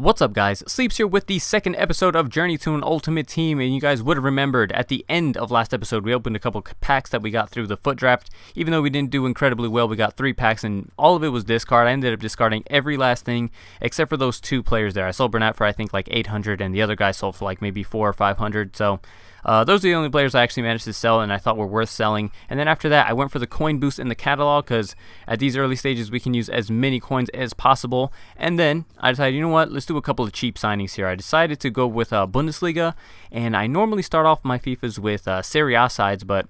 What's up guys, Sleeps here with the second episode of Journey to an Ultimate Team and you guys would have remembered at the end of last episode we opened a couple packs that we got through the foot draft. Even though we didn't do incredibly well we got three packs and all of it was discard. I ended up discarding every last thing except for those two players there. I sold Burnout for I think like 800 and the other guy sold for like maybe 4 or 500 so uh, those are the only players I actually managed to sell and I thought were worth selling. And then after that, I went for the coin boost in the catalog because at these early stages, we can use as many coins as possible. And then I decided, you know what, let's do a couple of cheap signings here. I decided to go with uh, Bundesliga, and I normally start off my FIFAs with uh, Serie A sides, but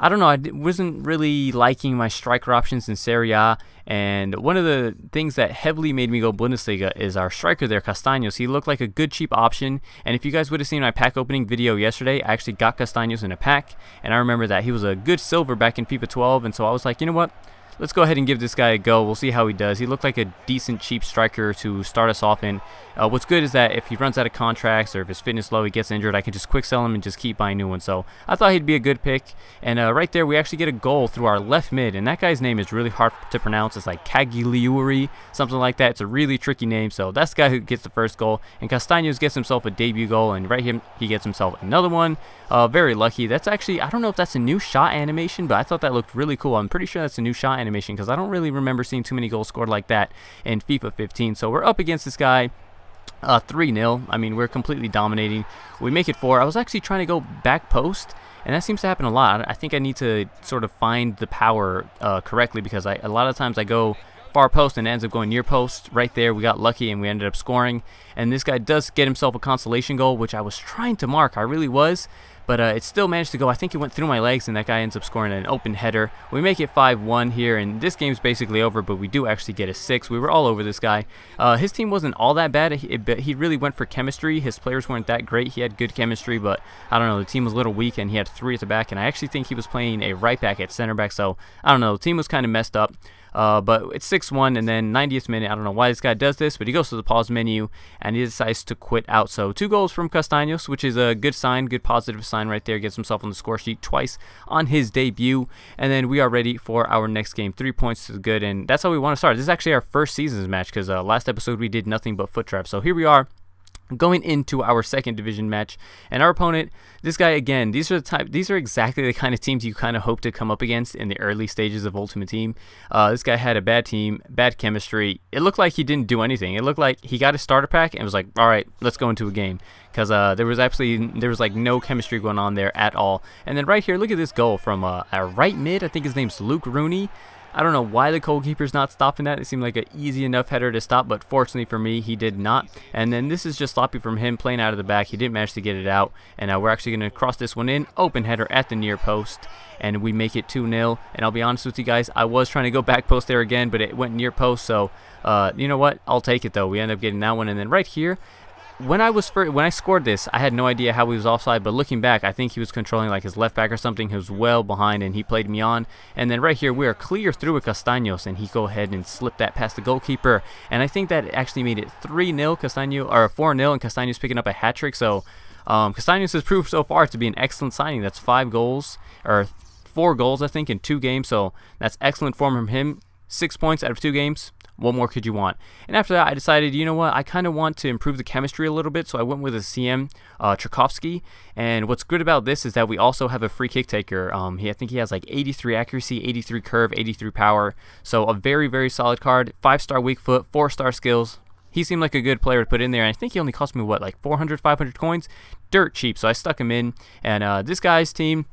I don't know. I wasn't really liking my striker options in Serie A, and one of the things that heavily made me go Bundesliga is our striker there, Castaños. He looked like a good cheap option, and if you guys would have seen my pack opening video yesterday, I actually got Castaños in a pack, and I remember that he was a good silver back in FIFA 12, and so I was like, you know what? let's go ahead and give this guy a go. We'll see how he does. He looked like a decent cheap striker to start us off in. Uh, what's good is that if he runs out of contracts or if his fitness low, he gets injured, I can just quick sell him and just keep buying new ones. So I thought he'd be a good pick. And uh, right there, we actually get a goal through our left mid. And that guy's name is really hard to pronounce. It's like Cagliuri, something like that. It's a really tricky name. So that's the guy who gets the first goal. And Castaños gets himself a debut goal. And right here, he gets himself another one. Uh, very lucky. That's actually, I don't know if that's a new shot animation, but I thought that looked really cool. I'm pretty sure that's a new shot animation animation because I don't really remember seeing too many goals scored like that in FIFA 15. So we're up against this guy. 3-0. Uh, I mean, we're completely dominating. We make it 4. I was actually trying to go back post, and that seems to happen a lot. I think I need to sort of find the power uh, correctly because I, a lot of times I go far post and ends up going near post right there we got lucky and we ended up scoring and this guy does get himself a consolation goal which I was trying to mark I really was but uh, it still managed to go. I think it went through my legs, and that guy ends up scoring an open header. We make it 5-1 here, and this game's basically over, but we do actually get a 6. We were all over this guy. Uh, his team wasn't all that bad, but he really went for chemistry. His players weren't that great. He had good chemistry, but I don't know. The team was a little weak, and he had three at the back, and I actually think he was playing a right back at center back, so I don't know. The team was kind of messed up. Uh, but it's 6-1 and then 90th minute, I don't know why this guy does this, but he goes to the pause menu and he decides to quit out. So two goals from Castaños, which is a good sign, good positive sign right there. Gets himself on the score sheet twice on his debut. And then we are ready for our next game. Three points is good and that's how we want to start. This is actually our first season's match because uh, last episode we did nothing but foot traps. So here we are going into our second division match and our opponent this guy again these are the type these are exactly the kind of teams you kind of hope to come up against in the early stages of ultimate team uh, this guy had a bad team bad chemistry it looked like he didn't do anything it looked like he got a starter pack and was like all right let's go into a game because uh, there was absolutely there was like no chemistry going on there at all and then right here look at this goal from uh, our right mid i think his name's luke rooney I don't know why the goalkeeper's not stopping that. It seemed like an easy enough header to stop, but fortunately for me, he did not. And then this is just sloppy from him playing out of the back. He didn't manage to get it out. And now uh, we're actually going to cross this one in. Open header at the near post. And we make it 2-0. And I'll be honest with you guys, I was trying to go back post there again, but it went near post. So, uh, you know what? I'll take it, though. We end up getting that one. And then right here, when I was first, when I scored this, I had no idea how he was offside. But looking back, I think he was controlling like his left back or something. He was well behind, and he played me on. And then right here, we are clear through with Castaños, and he go ahead and slip that past the goalkeeper. And I think that actually made it 3-0 Castaño or 4-0, and Castaños picking up a hat trick. So um, Castaños has proved so far to be an excellent signing. That's five goals or four goals, I think, in two games. So that's excellent form from him. Six points out of two games what more could you want? And after that, I decided, you know what, I kind of want to improve the chemistry a little bit, so I went with a CM, uh, Tchaikovsky. And what's good about this is that we also have a free kick taker. Um, he, I think he has like 83 accuracy, 83 curve, 83 power. So a very, very solid card. Five star weak foot, four star skills, he seemed like a good player to put in there and i think he only cost me what like 400 500 coins dirt cheap so i stuck him in and uh, this guy's team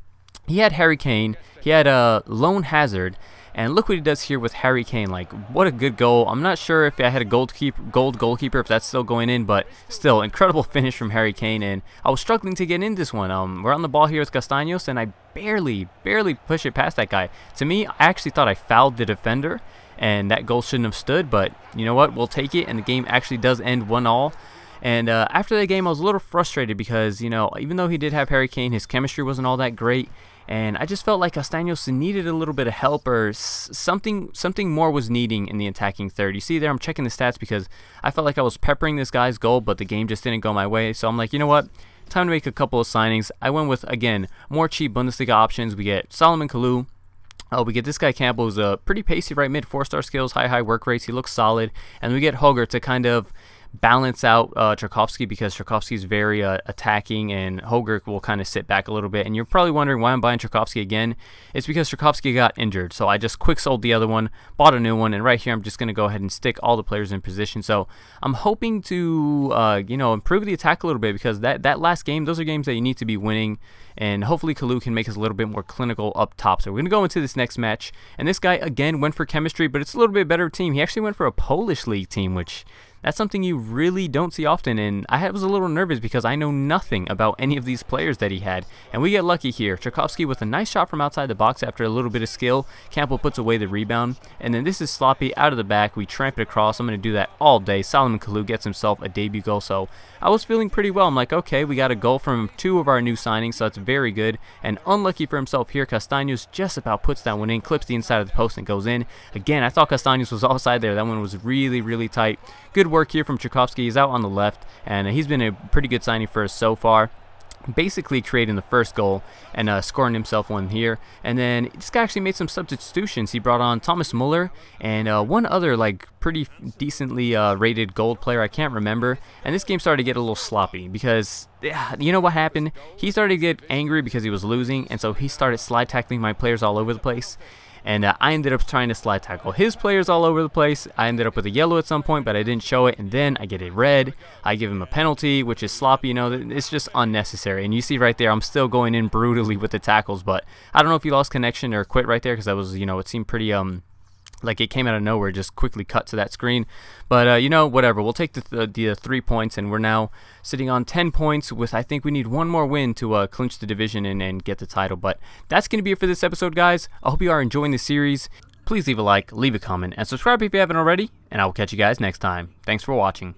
he had harry kane he had a uh, lone hazard and look what he does here with Harry Kane. Like, what a good goal. I'm not sure if I had a gold, keep, gold goalkeeper, if that's still going in, but still, incredible finish from Harry Kane. And I was struggling to get in this one. Um, we're on the ball here with Castaños, and I barely, barely push it past that guy. To me, I actually thought I fouled the defender, and that goal shouldn't have stood, but you know what? We'll take it, and the game actually does end 1 all. And uh, after that game, I was a little frustrated because, you know, even though he did have Harry Kane, his chemistry wasn't all that great and I just felt like Castaños needed a little bit of help or something something more was needing in the attacking third. You see there, I'm checking the stats because I felt like I was peppering this guy's goal, but the game just didn't go my way. So I'm like, you know what? Time to make a couple of signings. I went with, again, more cheap Bundesliga options. We get Solomon Kalou, Oh, we get this guy Campbell, who's a pretty pacey right mid, four-star skills, high high work rates. He looks solid, and we get Hoger to kind of balance out uh, Tchaikovsky because is very uh, attacking and Hogurk will kind of sit back a little bit. And you're probably wondering why I'm buying Tchaikovsky again. It's because Tchaikovsky got injured. So I just quick sold the other one, bought a new one, and right here I'm just going to go ahead and stick all the players in position. So I'm hoping to, uh, you know, improve the attack a little bit because that, that last game, those are games that you need to be winning. And hopefully Kalu can make us a little bit more clinical up top. So we're going to go into this next match. And this guy, again, went for chemistry, but it's a little bit better team. He actually went for a Polish league team, which that's something you really don't see often, and I was a little nervous because I know nothing about any of these players that he had, and we get lucky here. Tchaikovsky with a nice shot from outside the box after a little bit of skill. Campbell puts away the rebound, and then this is sloppy out of the back. We tramp it across. I'm going to do that all day. Solomon Kalou gets himself a debut goal, so I was feeling pretty well. I'm like, okay, we got a goal from two of our new signings, so that's very good, and unlucky for himself here, Castaños just about puts that one in, clips the inside of the post and goes in. Again, I thought Castaños was offside there. That one was really, really tight. Good work work here from Tchaikovsky. He's out on the left, and he's been a pretty good signing for us so far basically creating the first goal and uh, scoring himself one here. And then this guy actually made some substitutions. He brought on Thomas Muller and uh, one other like pretty decently uh, rated gold player. I can't remember. And this game started to get a little sloppy because you know what happened? He started to get angry because he was losing, and so he started slide tackling my players all over the place and uh, I ended up trying to slide tackle his players all over the place. I ended up with a yellow at some point, but I didn't show it, and then I get a red. I give him a penalty, which is sloppy. You know, it's just unnecessary. And you see right there, I'm still going in brutally with the tackles, but I don't know if he lost connection or quit right there because that was, you know, it seemed pretty um like it came out of nowhere just quickly cut to that screen but uh, you know whatever we'll take the, th the, uh, three points and we're now sitting on 10 points with I think we need one more win to uh, clinch the division and, and get the title but that's gonna be it for this episode guys I hope you are enjoying the series please leave a like leave a comment and subscribe if you haven't already and I will catch you guys next time thanks for watching